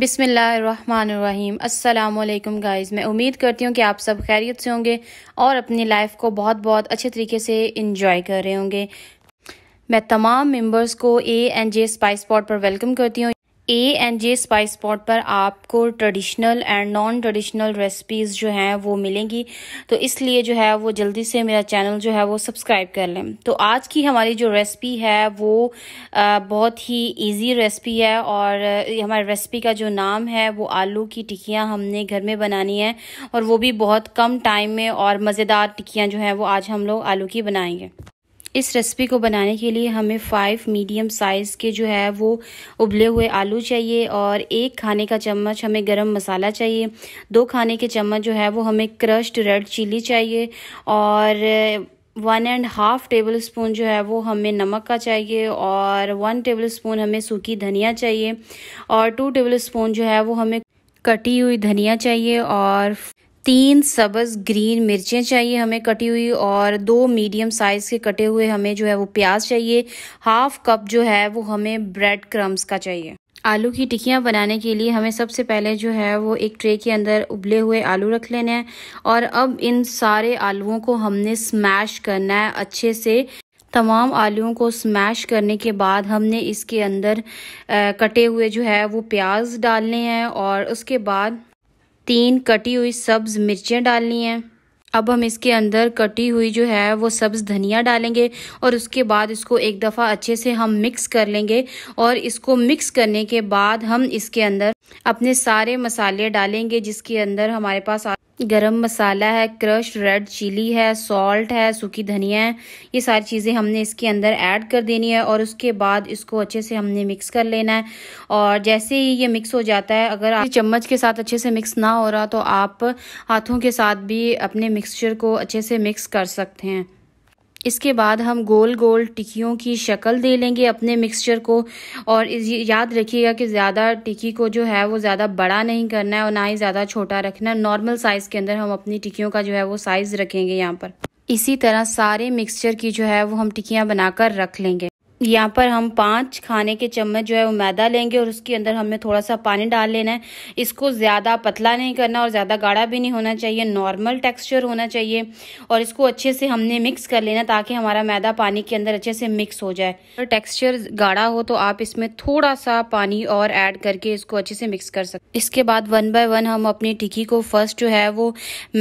बिसमीम अल्लाम गाइज़ मैं उम्मीद करती हूँ कि आप सब खैरियत से होंगे और अपनी लाइफ को बहुत बहुत अच्छे तरीके से इंजॉय कर रहे होंगे मैं तमाम मेम्बर्स को A and J spice spot पर वेलकम करती हूँ A and J spice spot पर आपको traditional and non traditional recipes जो हैं वो मिलेंगी तो इसलिए जो है वो जल्दी से मेरा चैनल जो है वो सब्सक्राइब कर लें तो आज की हमारी जो रेसिपी है वो बहुत ही इजी रेसिपी है और हमारी रेसिपी का जो नाम है वो आलू की टिक्कियाँ हमने घर में बनानी है और वो भी बहुत कम टाइम में और मज़ेदार टिक्कियाँ जो हैं वो आज हम लोग आलू की बनाएंगे इस रेसिपी को बनाने के लिए हमें फ़ाइव मीडियम साइज़ के जो है वो उबले हुए आलू चाहिए और एक खाने का चम्मच हमें गरम मसाला चाहिए दो खाने के चम्मच जो है वो हमें क्रश्ड रेड चिली चाहिए और one and half tablespoon जो है वो हमें नमक का चाहिए और वन टेबल स्पून हमें सूखी धनिया चाहिए और टू टेबल स्पून जो है वो हमें कटी हुई धनिया चाहिए और तीन सब्ज़ ग्रीन मिर्चें चाहिए हमें कटी हुई और दो मीडियम साइज़ के कटे हुए हमें जो है वो प्याज चाहिए हाफ़ कप जो है वो हमें ब्रेड क्रम्स का चाहिए आलू की टिकियाँ बनाने के लिए हमें सबसे पहले जो है वो एक ट्रे के अंदर उबले हुए आलू रख लेने हैं और अब इन सारे आलुओं को हमने स्मैश करना है अच्छे से तमाम आलुओं को स्मैश करने के बाद हमने इसके अंदर आ, कटे हुए जो है वो प्याज डालने हैं और उसके बाद तीन कटी हुई सब्ज़ मिर्चें डालनी हैं अब हम इसके अंदर कटी हुई जो है वो सब्ज़ धनिया डालेंगे और उसके बाद इसको एक दफ़ा अच्छे से हम मिक्स कर लेंगे और इसको मिक्स करने के बाद हम इसके अंदर अपने सारे मसाले डालेंगे जिसके अंदर हमारे पास गरम मसाला है क्रश रेड चिली है सॉल्ट है सूखी धनिया है ये सारी चीज़ें हमने इसके अंदर ऐड कर देनी है और उसके बाद इसको अच्छे से हमने मिक्स कर लेना है और जैसे ही ये मिक्स हो जाता है अगर आप चम्मच के साथ अच्छे से मिक्स ना हो रहा तो आप हाथों के साथ भी अपने मिक्सचर को अच्छे से मिक्स कर सकते हैं इसके बाद हम गोल गोल टिक्कियों की शक्ल दे लेंगे अपने मिक्सचर को और याद रखिएगा कि ज़्यादा टिक्की को जो है वो ज़्यादा बड़ा नहीं करना है और ना ही ज़्यादा छोटा रखना है नॉर्मल साइज़ के अंदर हम अपनी टिक्कियों का जो है वो साइज़ रखेंगे यहाँ पर इसी तरह सारे मिक्सचर की जो है वो हम टिक्कियाँ बनाकर रख लेंगे यहाँ पर हम पांच खाने के चम्मच जो है वो मैदा लेंगे और उसके अंदर हमें थोड़ा सा पानी डाल लेना है इसको ज़्यादा पतला नहीं करना और ज़्यादा गाढ़ा भी नहीं होना चाहिए नॉर्मल टेक्सचर होना चाहिए और इसको अच्छे से हमने मिक्स कर लेना ताकि हमारा मैदा पानी के अंदर अच्छे से मिक्स हो जाए और टेक्स्चर गाढ़ा हो तो आप इसमें थोड़ा सा पानी और ऐड करके इसको अच्छे से मिक्स कर सकते इसके बाद वन बाय वन हम अपनी टिक्की को फर्स्ट जो है वो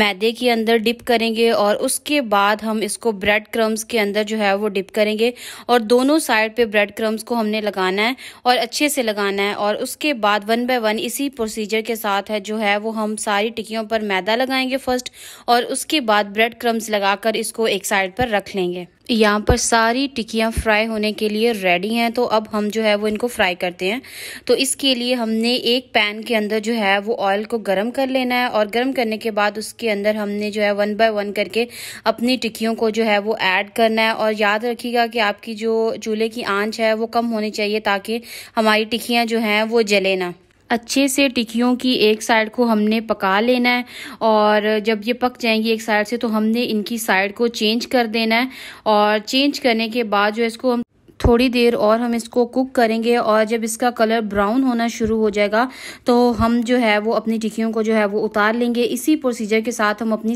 मैदे के अंदर डिप करेंगे और उसके बाद हम इसको ब्रेड क्रम्स के अंदर जो है वो डिप करेंगे और दोनों साइड पे ब्रेड क्रम्स को हमने लगाना है और अच्छे से लगाना है और उसके बाद वन बाय वन इसी प्रोसीजर के साथ है जो है वो हम सारी टिक्कियों पर मैदा लगाएंगे फर्स्ट और उसके बाद ब्रेड क्रम्स लगाकर इसको एक साइड पर रख लेंगे यहाँ पर सारी टिक्कियाँ फ्राई होने के लिए रेडी हैं तो अब हम जो है वो इनको फ्राई करते हैं तो इसके लिए हमने एक पैन के अंदर जो है वो ऑयल को गर्म कर लेना है और गर्म करने के बाद उसके अंदर हमने जो है वन बाय वन करके अपनी टिक्कियों को जो है वो ऐड करना है और याद रखिएगा कि आपकी जो चूल्हे की आँच है वो कम होनी चाहिए ताकि हमारी टिक्कियाँ जो हैं वो जले ना अच्छे से टिक्कियों की एक साइड को हमने पका लेना है और जब ये पक जाएंगी एक साइड से तो हमने इनकी साइड को चेंज कर देना है और चेंज करने के बाद जो है इसको हम थोड़ी देर और हम इसको कुक करेंगे और जब इसका कलर ब्राउन होना शुरू हो जाएगा तो हम जो है वो अपनी टिक्कियों को जो है वो उतार लेंगे इसी प्रोसीजर के साथ हम अपनी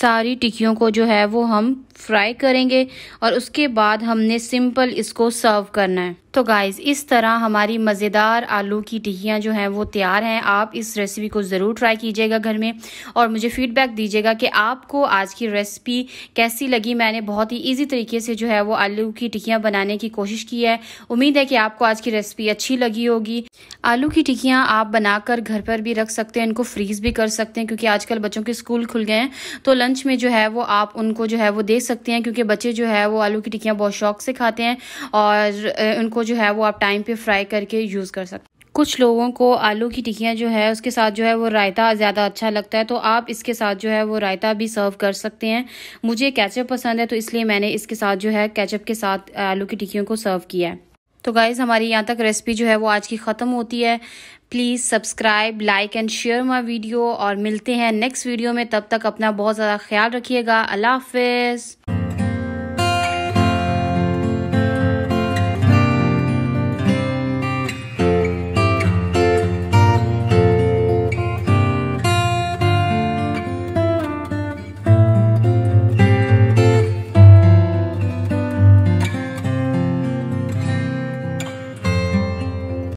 सारी टिक्कियों को जो है वो हम फ्राई करेंगे और उसके बाद हमने सिंपल इसको सर्व करना है तो गाइज़ इस तरह हमारी मज़ेदार आलू की टिक्कियाँ जो हैं वो तैयार हैं आप इस रेसिपी को ज़रूर ट्राई कीजिएगा घर में और मुझे फीडबैक दीजिएगा कि आपको आज की रेसिपी कैसी लगी मैंने बहुत ही ईजी तरीके से जो है वो आलू की टिक्कियाँ बनाने की कोशिश की है उम्मीद है कि आपको आज की रेसिपी अच्छी लगी होगी आलू की टिक्कियाँ आप बनाकर घर पर भी रख सकते हैं इनको फ्रीज़ भी कर सकते हैं क्योंकि आजकल बच्चों के स्कूल खुल गए हैं तो लंच में जो है वो आप उनको जो है वो दे सकते हैं क्योंकि बच्चे जो है वो आलू की टिक्कियाँ बहुत शौक से खाते हैं और उनको जो है वो आप टाइम पे फ्राई करके यूज़ कर सकते कुछ लोगों को आलू की टिक्कियाँ जो है उसके साथ जो है वो रायता ज़्यादा अच्छा लगता है तो आप इसके साथ जो है वो रायता भी सर्व कर सकते हैं मुझे कैचअप पसंद है तो इसलिए मैंने इसके साथ जो है कैचअप के साथ आलू की टिक्कियों को सर्व किया है तो गाइज़ हमारी यहाँ तक रेसिपी जो है वो आज की ख़त्म होती है please subscribe like and share my video और मिलते हैं नेक्स्ट वीडियो में तब तक अपना बहुत ज़्यादा ख्याल रखिएगा अल्लाह हाफिज़